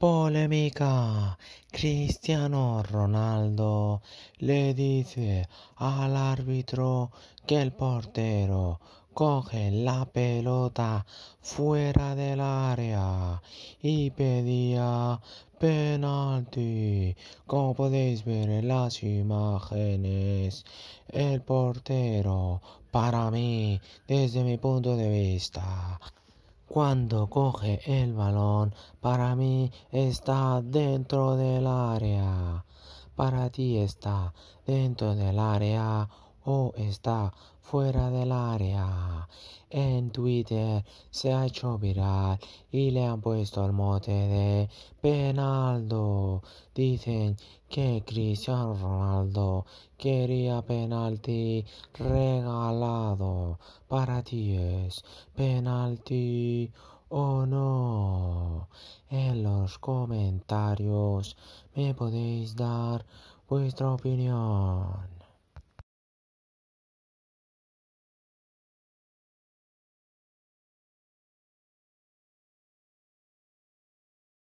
Polémica. Cristiano Ronaldo le dice al árbitro que el portero coge la pelota fuera del área y pedía penalti. Como podéis ver en las imágenes, el portero, para mí, desde mi punto de vista, cuando coge el balón, para mí está dentro del área. Para ti está dentro del área o está fuera del área. En Twitter se ha hecho viral y le han puesto el mote de penaldo. Dicen que Cristiano Ronaldo quería penalti regalado. Para ti es penalti o no. En los comentarios me podéis dar vuestra opinión.